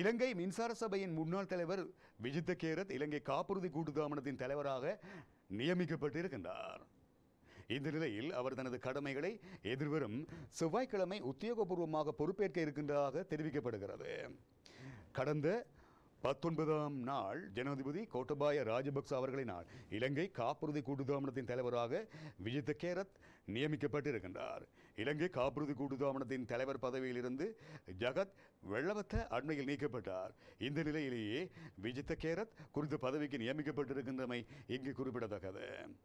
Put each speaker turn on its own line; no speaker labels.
இலங்கை மின்சார சபையின் முன்னாள் தலைவர் விஜித்த கேரத் இலங்கை காப்புறுதி கூட்டுத்தாமனத்தின் தலைவராக நியமிக்கப்பட்டிருக்கின்றார் இந்த நிலையில் அவர் தனது கடமைகளை எதிர்வரும் செவ்வாய்க்கிழமை உத்தியோகபூர்வமாக பொறுப்பேற்க இருக்கின்றதாக தெரிவிக்கப்படுகிறது கடந்த பத்தொன்பதாம் நாள் ஜனாதிபதி கோட்டபாய ராஜபக்ச அவர்களினால் இலங்கை காப்புறுதி கூட்டுத்தாமணத்தின் தலைவராக விஜித்த கேரத் நியமிக்கப்பட்டிருக்கின்றார் இலங்கை காப்புறுதி கூட்டுத்தாமணத்தின் தலைவர் பதவியிலிருந்து ஜகத் வெள்ளவத்த அண்மையில் நீக்கப்பட்டார் இந்த நிலையிலேயே விஜித்த கேரத் குறித்த பதவிக்கு நியமிக்கப்பட்டிருக்கின்றமை இங்கு குறிப்பிடத்தக்கது